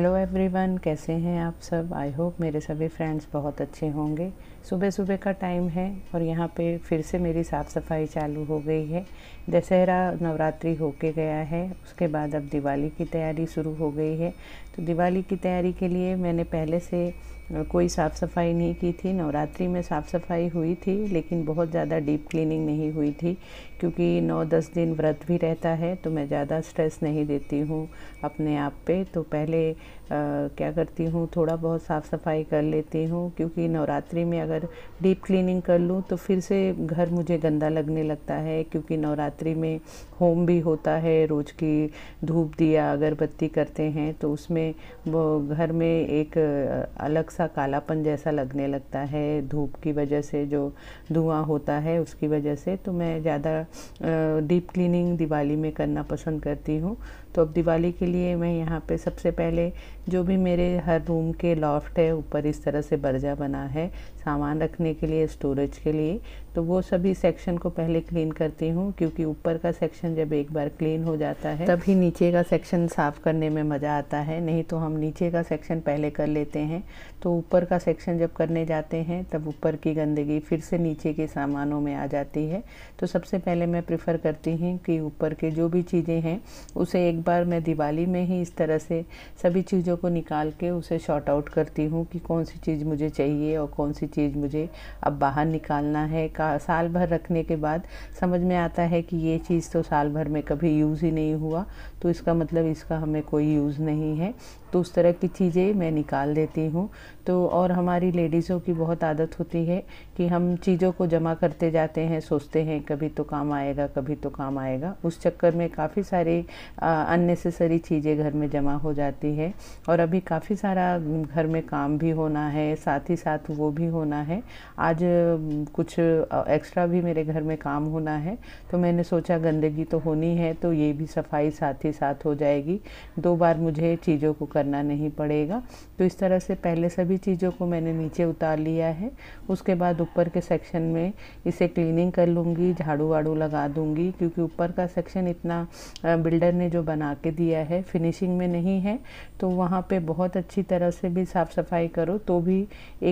hello everyone कैसे हैं आप सब आई होप मेरे सभी फ्रेंड्स बहुत अच्छे होंगे सुबह सुबह का टाइम है और यहाँ पे फिर से मेरी साफ़ सफाई चालू हो गई है दशहरा नवरात्रि होके गया है उसके बाद अब दिवाली की तैयारी शुरू हो गई है तो दिवाली की तैयारी के लिए मैंने पहले से कोई साफ़ सफाई नहीं की थी नवरात्रि में साफ़ सफाई हुई थी लेकिन बहुत ज़्यादा डीप क्लीनिंग नहीं हुई थी क्योंकि नौ दस दिन व्रत भी रहता है तो मैं ज़्यादा स्ट्रेस नहीं देती हूँ अपने आप पे तो पहले आ, क्या करती हूँ थोड़ा बहुत साफ़ सफाई कर लेती हूँ क्योंकि नवरात्रि में अगर डीप क्लीनिंग कर लूँ तो फिर से घर मुझे गंदा लगने लगता है क्योंकि नवरात्रि में होम भी होता है रोज़ की धूप दिया अगरबत्ती करते हैं तो उसमें वो घर में एक अलग सा कालापन जैसा लगने लगता है धूप की वजह से जो धुआं होता है उसकी वजह से तो मैं ज़्यादा डीप क्लीनिंग दिवाली में करना पसंद करती हूँ तो अब दिवाली के लिए मैं यहाँ पे सबसे पहले जो भी मेरे हर रूम के लॉफ्ट है ऊपर इस तरह से बर्जा बना है सामान रखने के लिए स्टोरेज के लिए तो वो सभी सेक्शन को पहले क्लीन करती हूँ क्योंकि ऊपर का सेक्शन जब एक बार क्लीन हो जाता है तभी नीचे का सेक्शन साफ़ करने में मज़ा आता है नहीं तो हम नीचे का सेक्शन पहले कर लेते हैं तो ऊपर का सेक्शन जब करने जाते हैं तब ऊपर की गंदगी फिर से नीचे के सामानों में आ जाती है तो सबसे पहले मैं प्रेफर करती हूँ कि ऊपर के जो भी चीज़ें हैं उसे एक बार मैं दिवाली में ही इस तरह से सभी चीज़ों को निकाल के उसे शॉर्ट आउट करती हूँ कि कौन सी चीज़ मुझे चाहिए और कौन सी चीज़ मुझे अब बाहर निकालना है का साल भर रखने के बाद समझ में आता है कि ये चीज़ तो साल भर में कभी यूज़ ही नहीं हुआ तो इसका मतलब इसका हमें कोई यूज़ नहीं है तो उस तरह की चीज़ें मैं निकाल देती हूँ तो और हमारी लेडीज़ों की बहुत आदत होती है कि हम चीज़ों को जमा करते जाते हैं सोचते हैं कभी तो काम आएगा कभी तो काम आएगा उस चक्कर में काफ़ी सारी अननेसेसरी चीज़ें घर में जमा हो जाती है और अभी काफ़ी सारा घर में काम भी होना है साथ ही साथ वो भी होना है आज कुछ एक्स्ट्रा भी मेरे घर में काम होना है तो मैंने सोचा गंदगी तो होनी है तो ये भी सफाई साथ ही साथ हो जाएगी दो बार मुझे चीज़ों को कर करना नहीं पड़ेगा तो इस तरह से पहले सभी चीज़ों को मैंने नीचे उतार लिया है उसके बाद ऊपर के सेक्शन में इसे क्लीनिंग कर लूँगी झाड़ू वाड़ू लगा दूँगी क्योंकि ऊपर का सेक्शन इतना बिल्डर ने जो बना के दिया है फिनिशिंग में नहीं है तो वहाँ पर बहुत अच्छी तरह से भी साफ़ सफाई करो तो भी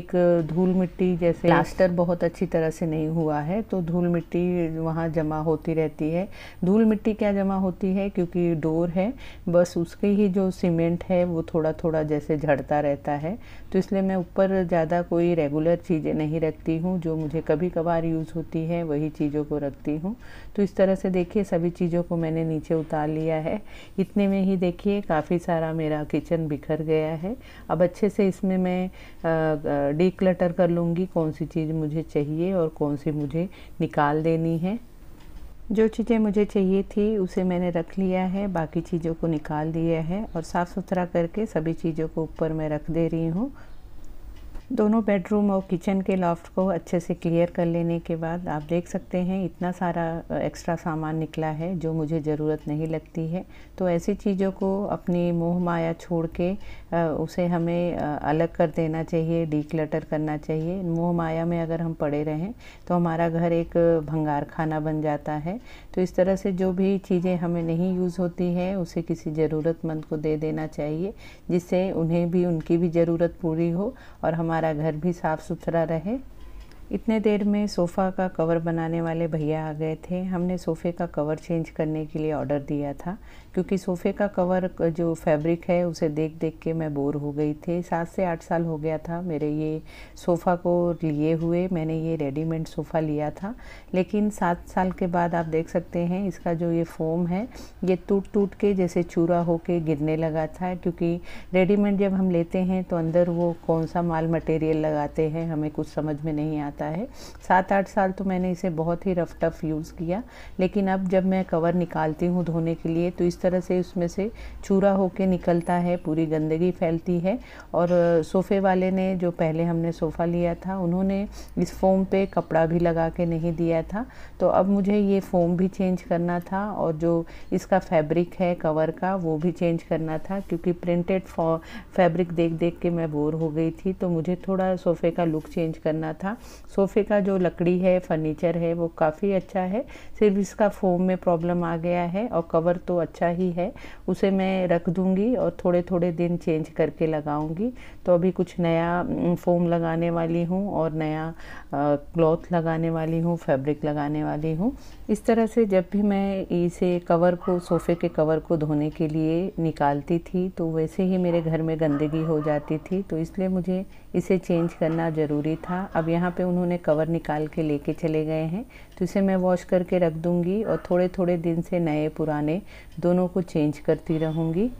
एक धूल मिट्टी जैसे प्लास्टर बहुत अच्छी तरह से नहीं हुआ है तो धूल मिट्टी वहाँ जमा होती रहती है धूल मिट्टी क्या जमा होती है क्योंकि डोर है बस उसके ही जो सीमेंट है वो वो थोड़ा थोड़ा जैसे झड़ता रहता है तो इसलिए मैं ऊपर ज़्यादा कोई रेगुलर चीज़ें नहीं रखती हूँ जो मुझे कभी कभार यूज़ होती है वही चीज़ों को रखती हूँ तो इस तरह से देखिए सभी चीज़ों को मैंने नीचे उतार लिया है इतने में ही देखिए काफ़ी सारा मेरा किचन बिखर गया है अब अच्छे से इसमें मैं डी क्लटर कर लूँगी कौन सी चीज़ मुझे चाहिए और कौन सी मुझे निकाल देनी है जो चीज़ें मुझे चाहिए थी उसे मैंने रख लिया है बाकी चीज़ों को निकाल दिया है और साफ़ सुथरा करके सभी चीज़ों को ऊपर मैं रख दे रही हूँ दोनों बेडरूम और किचन के लॉफ्ट को अच्छे से क्लियर कर लेने के बाद आप देख सकते हैं इतना सारा एक्स्ट्रा सामान निकला है जो मुझे ज़रूरत नहीं लगती है तो ऐसी चीज़ों को अपनी मोह माया छोड़ के उसे हमें अलग कर देना चाहिए डीक्लटर करना चाहिए मोह माया में अगर हम पड़े रहें तो हमारा घर एक भंगार खाना बन जाता है तो इस तरह से जो भी चीज़ें हमें नहीं यूज़ होती हैं उसे किसी ज़रूरतमंद को दे देना चाहिए जिससे उन्हें भी उनकी भी ज़रूरत पूरी हो और हमारा घर भी साफ़ सुथरा रहे इतने देर में सोफ़ा का कवर बनाने वाले भैया आ गए थे हमने सोफ़े का कवर चेंज करने के लिए ऑर्डर दिया था क्योंकि सोफ़े का कवर जो फैब्रिक है उसे देख देख के मैं बोर हो गई थी सात से आठ साल हो गया था मेरे ये सोफ़ा को लिए हुए मैंने ये रेडीमेड सोफ़ा लिया था लेकिन सात साल के बाद आप देख सकते हैं इसका जो ये फोम है ये टूट टूट के जैसे चूरा हो के गिरने लगा था क्योंकि रेडीमेड जब हम लेते हैं तो अंदर वो कौन सा माल मटेरियल लगाते हैं हमें कुछ समझ में नहीं आता है सात आठ साल तो मैंने इसे बहुत ही रफ टफ यूज़ किया लेकिन अब जब मैं कवर निकालती हूँ धोने के लिए तो इस तरह तरह से उसमें से चूरा होके निकलता है पूरी गंदगी फैलती है और सोफ़े वाले ने जो पहले हमने सोफ़ा लिया था उन्होंने इस फ़ोम पे कपड़ा भी लगा के नहीं दिया था तो अब मुझे ये फ़ोम भी चेंज करना था और जो इसका फैब्रिक है कवर का वो भी चेंज करना था क्योंकि प्रिंटेड फैब्रिक देख देख के मैं बोर हो गई थी तो मुझे थोड़ा सोफ़े का लुक चेंज करना था सोफ़े का जो लकड़ी है फर्नीचर है वो काफ़ी अच्छा है सिर्फ इसका फ़ोम में प्रॉब्लम आ गया है और कवर तो अच्छा सा ही है उसे मैं रख दूंगी और थोड़े थोड़े दिन चेंज करके लगाऊंगी तो अभी कुछ नया फोम लगाने वाली हूँ और नया क्लॉथ लगाने वाली हूँ फैब्रिक लगाने वाली हूँ इस तरह से जब भी मैं इसे कवर को सोफ़े के कवर को धोने के लिए निकालती थी तो वैसे ही मेरे घर में गंदगी हो जाती थी तो इसलिए मुझे इसे चेंज करना ज़रूरी था अब यहाँ पे उन्होंने कवर निकाल के लेके चले गए हैं तो इसे मैं वॉश करके रख दूँगी और थोड़े थोड़े दिन से नए पुराने दोनों दोनों को चेंज करती रहूँगी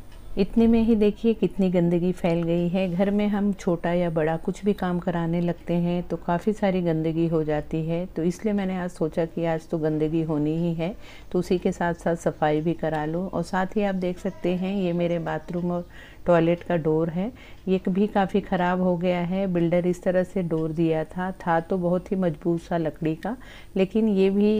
इतने में ही देखिए कितनी गंदगी फैल गई है घर में हम छोटा या बड़ा कुछ भी काम कराने लगते हैं तो काफ़ी सारी गंदगी हो जाती है तो इसलिए मैंने आज सोचा कि आज तो गंदगी होनी ही है तो उसी के साथ साथ सफाई भी करा लूँ और साथ ही आप देख सकते हैं ये मेरे बाथरूम और टॉयलेट का डोर है ये भी काफ़ी ख़राब हो गया है बिल्डर इस तरह से डोर दिया था था तो बहुत ही मजबूत सा लकड़ी का लेकिन ये भी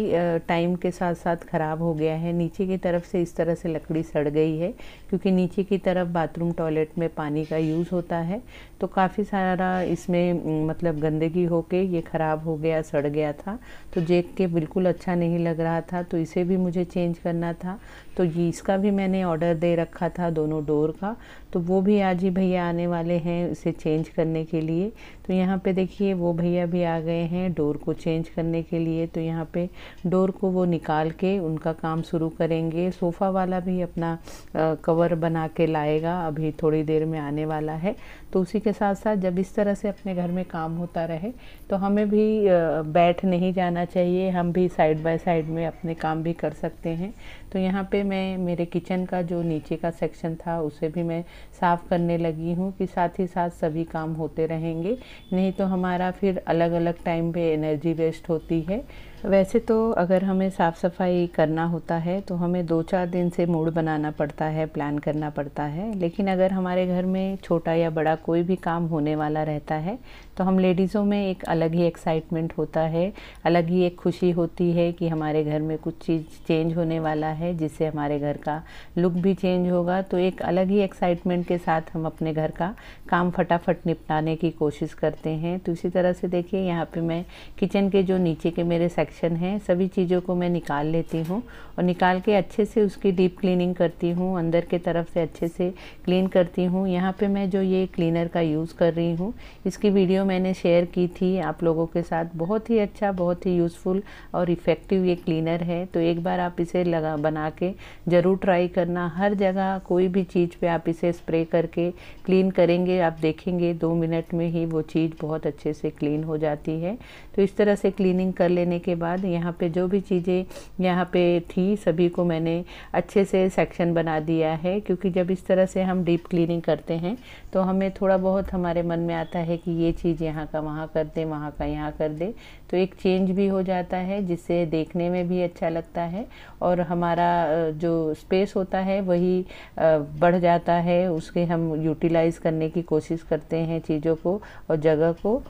टाइम के साथ साथ ख़राब हो गया है नीचे की तरफ से इस तरह से लकड़ी सड़ गई है क्योंकि नीचे की तरफ बाथरूम टॉयलेट में पानी का यूज़ होता है तो काफ़ी सारा इसमें मतलब गंदगी होके ये ख़राब हो गया सड़ गया था तो देख के बिल्कुल अच्छा नहीं लग रहा था तो इसे भी मुझे चेंज करना था तो ये इसका भी मैंने ऑर्डर दे रखा था दोनों डोर का तो वो भी आज ही भैया आने वाले हैं इसे चेंज करने के लिए तो यहाँ पे देखिए वो भैया भी आ गए हैं डोर को चेंज करने के लिए तो यहाँ पे डोर को वो निकाल के उनका काम शुरू करेंगे सोफ़ा वाला भी अपना आ, कवर बना के लाएगा अभी थोड़ी देर में आने वाला है तो उसी के साथ साथ जब इस तरह से अपने घर में काम होता रहे तो हमें भी बैठ नहीं जाना चाहिए हम भी साइड बाय साइड में अपने काम भी कर सकते हैं तो यहाँ पे मैं मेरे किचन का जो नीचे का सेक्शन था उसे भी मैं साफ़ करने लगी हूँ कि साथ ही साथ सभी काम होते रहेंगे नहीं तो हमारा फिर अलग अलग टाइम पे एनर्जी वेस्ट होती है वैसे तो अगर हमें साफ़ सफाई करना होता है तो हमें दो चार दिन से मूड बनाना पड़ता है प्लान करना पड़ता है लेकिन अगर हमारे घर में छोटा या बड़ा कोई भी काम होने वाला रहता है तो हम लेडीज़ों में एक अलग ही एक्साइटमेंट होता है अलग ही एक खुशी होती है कि हमारे घर में कुछ चीज़ चेंज होने वाला है जिससे हमारे घर का लुक भी चेंज होगा तो एक अलग ही एक्साइटमेंट के साथ हम अपने घर का काम फटाफट निपटाने की कोशिश करते हैं तो इसी तरह से देखिए यहाँ पर मैं किचन के जो नीचे के मेरे सेक्शन सेक्शन है सभी चीज़ों को मैं निकाल लेती हूँ और निकाल के अच्छे से उसकी डीप क्लीनिंग करती हूँ अंदर के तरफ से अच्छे से क्लीन करती हूँ यहाँ पे मैं जो ये क्लीनर का यूज़ कर रही हूँ इसकी वीडियो मैंने शेयर की थी आप लोगों के साथ बहुत ही अच्छा बहुत ही यूज़फुल और इफ़ेक्टिव ये क्लीनर है तो एक बार आप इसे लगा बना के ज़रूर ट्राई करना हर जगह कोई भी चीज़ पर आप इसे स्प्रे करके क्लीन करेंगे आप देखेंगे दो मिनट में ही वो चीज़ बहुत अच्छे से क्लीन हो जाती है तो इस तरह से क्लीनिंग कर लेने के बाद यहाँ पे जो भी चीज़ें यहाँ पे थी सभी को मैंने अच्छे से सेक्शन बना दिया है क्योंकि जब इस तरह से हम डीप क्लीनिंग करते हैं तो हमें थोड़ा बहुत हमारे मन में आता है कि ये चीज़ यहाँ का वहाँ कर दे वहाँ का यहाँ कर दे तो एक चेंज भी हो जाता है जिससे देखने में भी अच्छा लगता है और हमारा जो स्पेस होता है वही बढ़ जाता है उसके हम यूटिलाइज़ करने की कोशिश करते हैं चीज़ों को और जगह को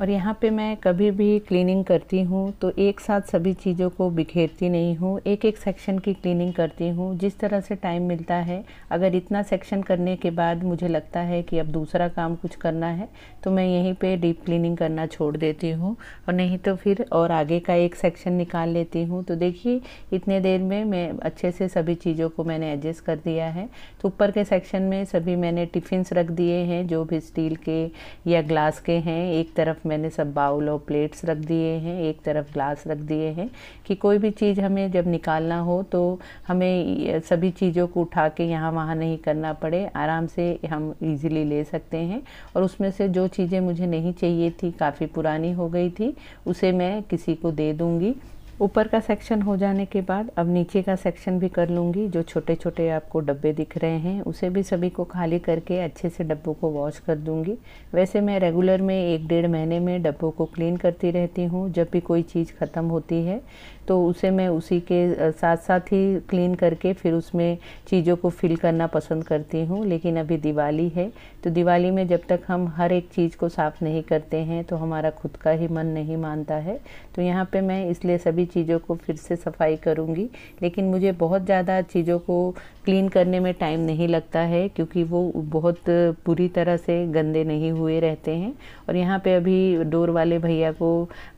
और यहाँ पे मैं कभी भी क्लीनिंग करती हूँ तो एक साथ सभी चीज़ों को बिखेरती नहीं हूँ एक एक सेक्शन की क्लीनिंग करती हूँ जिस तरह से टाइम मिलता है अगर इतना सेक्शन करने के बाद मुझे लगता है कि अब दूसरा काम कुछ करना है तो मैं यहीं पे डीप क्लीनिंग करना छोड़ देती हूँ और नहीं तो फिर और आगे का एक सेक्शन निकाल लेती हूँ तो देखिए इतने देर में मैं अच्छे से सभी चीज़ों को मैंने एडजस्ट कर दिया है तो ऊपर के सेक्शन में सभी मैंने टिफ़िनस रख दिए हैं जो भी स्टील के या ग्लास के हैं एक तरफ तरफ मैंने सब बाउल और प्लेट्स रख दिए हैं एक तरफ ग्लास रख दिए हैं कि कोई भी चीज़ हमें जब निकालना हो तो हमें सभी चीज़ों को उठा के यहाँ वहाँ नहीं करना पड़े आराम से हम इजीली ले सकते हैं और उसमें से जो चीज़ें मुझे नहीं चाहिए थी काफ़ी पुरानी हो गई थी उसे मैं किसी को दे दूँगी ऊपर का सेक्शन हो जाने के बाद अब नीचे का सेक्शन भी कर लूँगी जो छोटे छोटे आपको डब्बे दिख रहे हैं उसे भी सभी को खाली करके अच्छे से डब्बों को वॉश कर दूँगी वैसे मैं रेगुलर में एक डेढ़ महीने में डब्बों को क्लीन करती रहती हूँ जब भी कोई चीज़ ख़त्म होती है तो उसे मैं उसी के साथ साथ ही क्लीन करके फिर उसमें चीज़ों को फिल करना पसंद करती हूँ लेकिन अभी दिवाली है तो दिवाली में जब तक हम हर एक चीज़ को साफ़ नहीं करते हैं तो हमारा खुद का ही मन नहीं मानता है तो यहाँ पर मैं इसलिए सभी चीज़ों को फिर से सफाई करूँगी लेकिन मुझे बहुत ज़्यादा चीज़ों को क्लीन करने में टाइम नहीं लगता है क्योंकि वो बहुत पूरी तरह से गंदे नहीं हुए रहते हैं और यहाँ पे अभी डोर वाले भैया को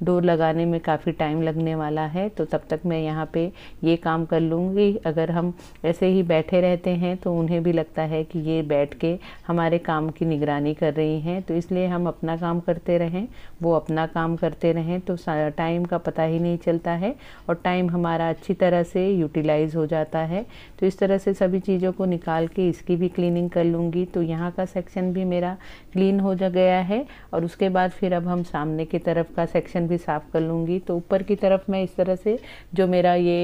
डोर लगाने में काफ़ी टाइम लगने वाला है तो तब तक मैं यहाँ पे ये काम कर लूँगी अगर हम ऐसे ही बैठे रहते हैं तो उन्हें भी लगता है कि ये बैठ के हमारे काम की निगरानी कर रही हैं तो इसलिए हम अपना काम करते रहें वो अपना काम करते रहें तो टाइम का पता ही नहीं चलता है है और टाइम हमारा अच्छी तरह से यूटिलाइज़ हो जाता है तो इस तरह से सभी चीज़ों को निकाल के इसकी भी क्लीनिंग कर लूँगी तो यहाँ का सेक्शन भी मेरा क्लीन हो जा गया है और उसके बाद फिर अब हम सामने की तरफ का सेक्शन भी साफ़ कर लूँगी तो ऊपर की तरफ मैं इस तरह से जो मेरा ये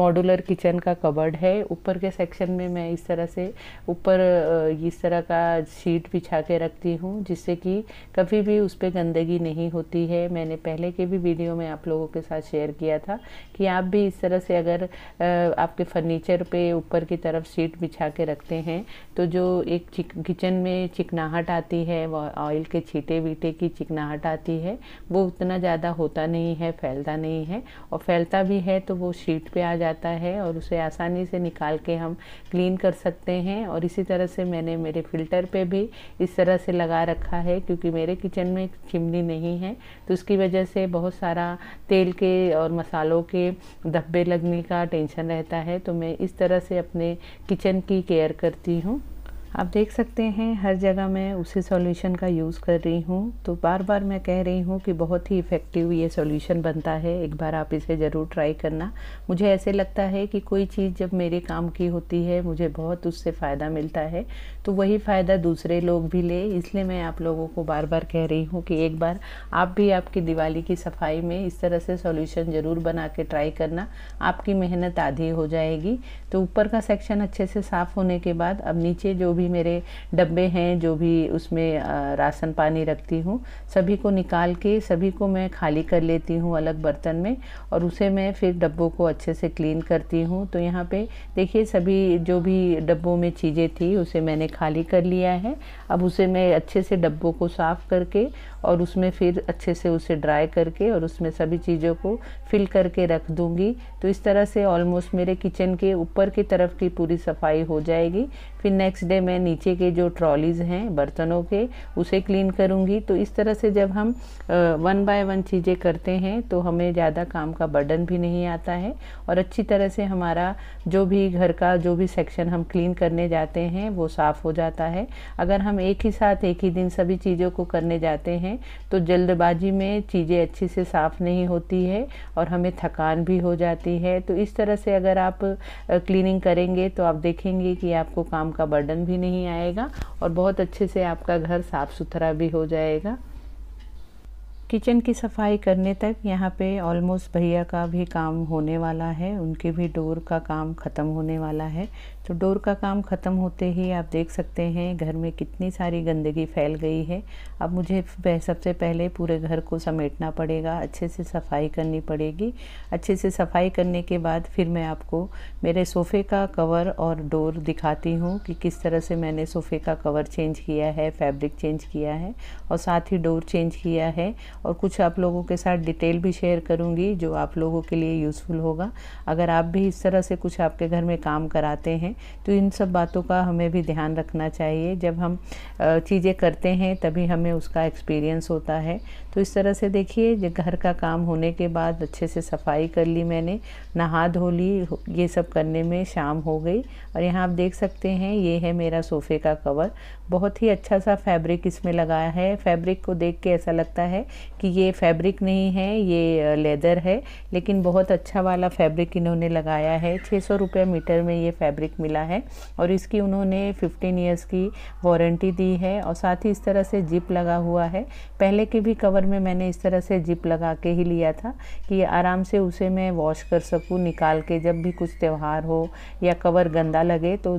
मॉडुलर किचन का कवर्ड है ऊपर के सेक्शन में मैं इस तरह से ऊपर इस तरह का शीट बिछा के रखती हूँ जिससे कि कभी भी उस पर गंदगी नहीं होती है मैंने पहले के भी वीडियो में आप लोगों के साथ शेयर किया था कि आप भी इस तरह से अगर आपके फर्नीचर पे ऊपर की तरफ सीट बिछा के रखते हैं तो जो एक किचन में चिकनाहट आती है ऑयल के छीटे वीटे की चिकनाहट आती है वो उतना ज़्यादा होता नहीं है फैलता नहीं है और फैलता भी है तो वो शीट पे आ जाता है और उसे आसानी से निकाल के हम क्लीन कर सकते हैं और इसी तरह से मैंने मेरे फिल्टर पे भी इस तरह से लगा रखा है क्योंकि मेरे किचन में चिमनी नहीं है तो उसकी वजह से बहुत सारा तेल के और मस मसालों के धब्बे लगने का टेंशन रहता है तो मैं इस तरह से अपने किचन की केयर करती हूँ आप देख सकते हैं हर जगह मैं उसी सॉल्यूशन का यूज़ कर रही हूँ तो बार बार मैं कह रही हूँ कि बहुत ही इफ़ेक्टिव ये सॉल्यूशन बनता है एक बार आप इसे ज़रूर ट्राई करना मुझे ऐसे लगता है कि कोई चीज़ जब मेरे काम की होती है मुझे बहुत उससे फ़ायदा मिलता है तो वही फ़ायदा दूसरे लोग भी ले इसलिए मैं आप लोगों को बार बार कह रही हूँ कि एक बार आप भी आपकी दिवाली की सफाई में इस तरह से सॉल्यूशन ज़रूर बना के ट्राई करना आपकी मेहनत आधी हो जाएगी तो ऊपर का सेक्शन अच्छे से साफ़ होने के बाद अब नीचे जो भी भी मेरे डब्बे हैं जो भी उसमें राशन पानी रखती हूँ सभी को निकाल के सभी को मैं खाली कर लेती हूँ अलग बर्तन में और उसे मैं फिर डब्बों को अच्छे से क्लीन करती हूँ तो यहाँ पे देखिए सभी जो भी डब्बों में चीज़ें थी उसे मैंने खाली कर लिया है अब उसे मैं अच्छे से डब्बों को साफ़ करके और उसमें फिर अच्छे से उसे ड्राई करके और उसमें सभी चीज़ों को फिल करके रख दूँगी तो इस तरह से ऑलमोस्ट मेरे किचन के ऊपर की तरफ की पूरी सफाई हो जाएगी फिर नेक्स्ट डे मैं मैं नीचे के जो ट्रॉलीज़ हैं बर्तनों के उसे क्लीन करूँगी तो इस तरह से जब हम वन बाय वन चीज़ें करते हैं तो हमें ज़्यादा काम का बर्डन भी नहीं आता है और अच्छी तरह से हमारा जो भी घर का जो भी सेक्शन हम क्लीन करने जाते हैं वो साफ़ हो जाता है अगर हम एक ही साथ एक ही दिन सभी चीज़ों को करने जाते हैं तो जल्दबाजी में चीज़ें अच्छे से साफ़ नहीं होती है और हमें थकान भी हो जाती है तो इस तरह से अगर आप क्लीनिंग करेंगे तो आप देखेंगे कि आपको काम का बर्डन भी नहीं आएगा और बहुत अच्छे से आपका घर साफ़ सुथरा भी हो जाएगा किचन की सफाई करने तक यहाँ पे ऑलमोस्ट भैया का भी काम होने वाला है उनके भी डोर का काम ख़त्म होने वाला है तो डोर का काम ख़त्म होते ही आप देख सकते हैं घर में कितनी सारी गंदगी फैल गई है अब मुझे सबसे पहले पूरे घर को समेटना पड़ेगा अच्छे से सफाई करनी पड़ेगी अच्छे से सफाई करने के बाद फिर मैं आपको मेरे सोफ़े का कवर और डोर दिखाती हूँ कि किस तरह से मैंने सोफ़े का कवर चेंज किया है फैब्रिक चेंज किया है और साथ ही डोर चेंज किया है और कुछ आप लोगों के साथ डिटेल भी शेयर करूँगी जो आप लोगों के लिए यूज़फुल होगा अगर आप भी इस तरह से कुछ आपके घर में काम कराते हैं हैं तो इन सब बातों का हमें भी ध्यान रखना चाहिए जब हम चीज़ें करते हैं तभी हमें उसका एक्सपीरियंस होता है तो इस तरह से देखिए घर का काम होने के बाद अच्छे से सफाई कर ली मैंने नहा धो ली ये सब करने में शाम हो गई और यहाँ आप देख सकते हैं ये है मेरा सोफ़े का कवर बहुत ही अच्छा सा फैब्रिक इसमें लगाया है फैब्रिक को देख के ऐसा लगता है कि ये फैब्रिक नहीं है ये लेदर है लेकिन बहुत अच्छा वाला फैब्रिक इन्होंने लगाया है छः सौ रुपये मीटर में ये फैब्रिक मिला है और इसकी उन्होंने फिफ्टीन ईयर्स की वारंटी दी है और साथ ही इस तरह से जिप लगा हुआ है पहले के भी कवर भर में मैंने इस तरह से जिप लगा के ही लिया था कि आराम से उसे मैं वॉश कर सकूँ निकाल के जब भी कुछ त्यौहार हो या कवर गंदा लगे तो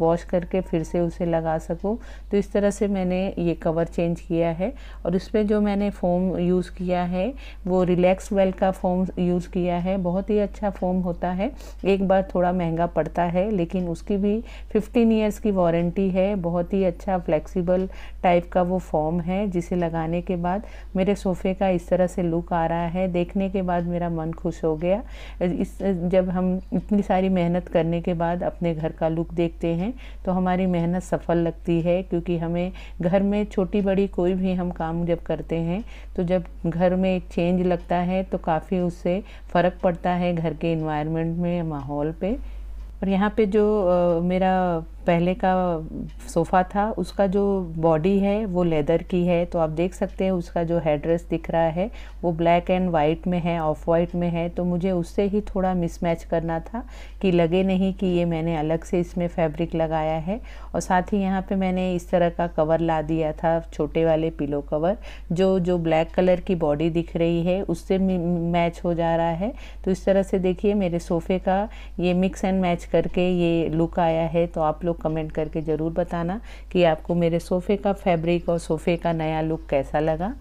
वॉश करके फिर से उसे लगा सकूँ तो इस तरह से मैंने ये कवर चेंज किया है और उस पर जो मैंने फ़ोम यूज़ किया है वो रिलैक्स वेल का फ़ोम यूज़ किया है बहुत ही अच्छा फ़ोम होता है एक बार थोड़ा महंगा पड़ता है लेकिन उसकी भी फिफ्टीन ईयर्स की वारंटी है बहुत ही अच्छा फ्लेक्सिबल टाइप का वो फॉर्म है जिसे लगाने के बाद मेरे मेरे सोफ़े का इस तरह से लुक आ रहा है देखने के बाद मेरा मन खुश हो गया इस जब हम इतनी सारी मेहनत करने के बाद अपने घर का लुक देखते हैं तो हमारी मेहनत सफल लगती है क्योंकि हमें घर में छोटी बड़ी कोई भी हम काम जब करते हैं तो जब घर में एक चेंज लगता है तो काफ़ी उससे फ़र्क पड़ता है घर के इन्वायरमेंट में माहौल पे और यहाँ पे जो आ, मेरा पहले का सोफ़ा था उसका जो बॉडी है वो लेदर की है तो आप देख सकते हैं उसका जो हेडरेस दिख रहा है वो ब्लैक एंड वाइट में है ऑफ वाइट में है तो मुझे उससे ही थोड़ा मिसमैच करना था कि लगे नहीं कि ये मैंने अलग से इसमें फैब्रिक लगाया है और साथ ही यहाँ पे मैंने इस तरह का कवर ला दिया था छोटे वाले पिलो कवर जो जो ब्लैक कलर की बॉडी दिख रही है उससे मैच हो जा रहा है तो इस तरह से देखिए मेरे सोफ़े का ये मिक्स एंड मैच करके ये लुक आया है तो आप लोग लोग कमेंट करके ज़रूर बताना कि आपको मेरे सोफ़े का फैब्रिक और सोफ़े का नया लुक कैसा लगा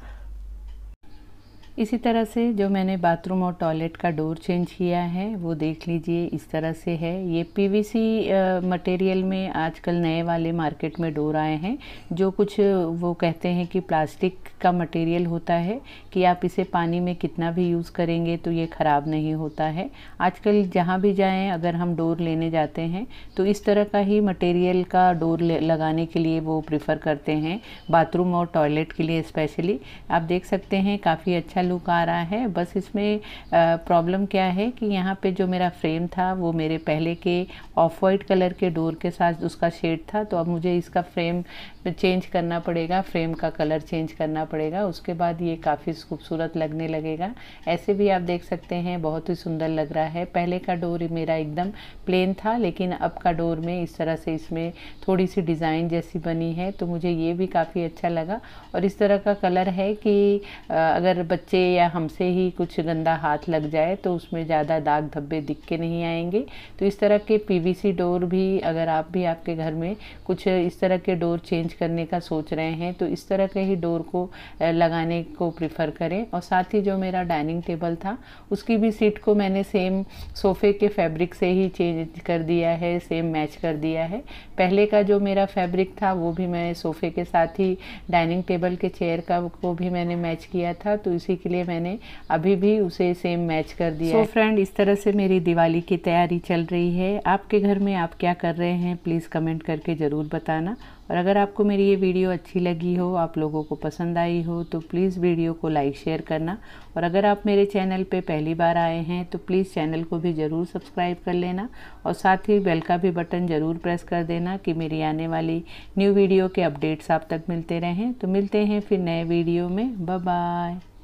इसी तरह से जो मैंने बाथरूम और टॉयलेट का डोर चेंज किया है वो देख लीजिए इस तरह से है ये पीवीसी मटेरियल में आजकल नए वाले मार्केट में डोर आए हैं जो कुछ वो कहते हैं कि प्लास्टिक का मटेरियल होता है कि आप इसे पानी में कितना भी यूज़ करेंगे तो ये ख़राब नहीं होता है आजकल जहाँ भी जाएँ अगर हम डोर लेने जाते हैं तो इस तरह का ही मटेरियल का डोर लगाने के लिए वो प्रिफ़र करते हैं बाथरूम और टॉयलेट के लिए स्पेशली आप देख सकते हैं काफ़ी अच्छा लुक आ रहा है बस इसमें प्रॉब्लम क्या है कि यहाँ पे जो मेरा फ्रेम था वो मेरे पहले के ऑफ वाइट कलर के डोर के साथ उसका शेड था तो अब मुझे इसका फ्रेम चेंज करना पड़ेगा फ्रेम का कलर चेंज करना पड़ेगा उसके बाद ये काफ़ी खूबसूरत लगने लगेगा ऐसे भी आप देख सकते हैं बहुत ही सुंदर लग रहा है पहले का डोर मेरा एकदम प्लेन था लेकिन अब का डोर में इस तरह से इसमें थोड़ी सी डिज़ाइन जैसी बनी है तो मुझे ये भी काफ़ी अच्छा लगा और इस तरह का कलर है कि अगर बच्चे से या हमसे ही कुछ गंदा हाथ लग जाए तो उसमें ज़्यादा दाग धब्बे दिख के नहीं आएंगे तो इस तरह के पीवीसी डोर भी अगर आप भी आपके घर में कुछ इस तरह के डोर चेंज करने का सोच रहे हैं तो इस तरह के ही डोर को लगाने को प्रिफर करें और साथ ही जो मेरा डाइनिंग टेबल था उसकी भी सीट को मैंने सेम सोफ़े के फैब्रिक से ही चेंज कर दिया है सेम मैच कर दिया है पहले का जो मेरा फैब्रिक था वो भी मैं सोफ़े के साथ ही डाइनिंग टेबल के चेयर का को भी मैंने मैच किया था तो इसी के लिए मैंने अभी भी उसे सेम मैच कर दिया सो so फ्रेंड इस तरह से मेरी दिवाली की तैयारी चल रही है आपके घर में आप क्या कर रहे हैं प्लीज़ कमेंट करके ज़रूर बताना और अगर आपको मेरी ये वीडियो अच्छी लगी हो आप लोगों को पसंद आई हो तो प्लीज़ वीडियो को लाइक शेयर करना और अगर आप मेरे चैनल पे पहली बार आए हैं तो प्लीज़ चैनल को भी ज़रूर सब्सक्राइब कर लेना और साथ ही बेल का भी बटन ज़रूर प्रेस कर देना कि मेरी आने वाली न्यू वीडियो के अपडेट्स आप तक मिलते रहें तो मिलते हैं फिर नए वीडियो में बाय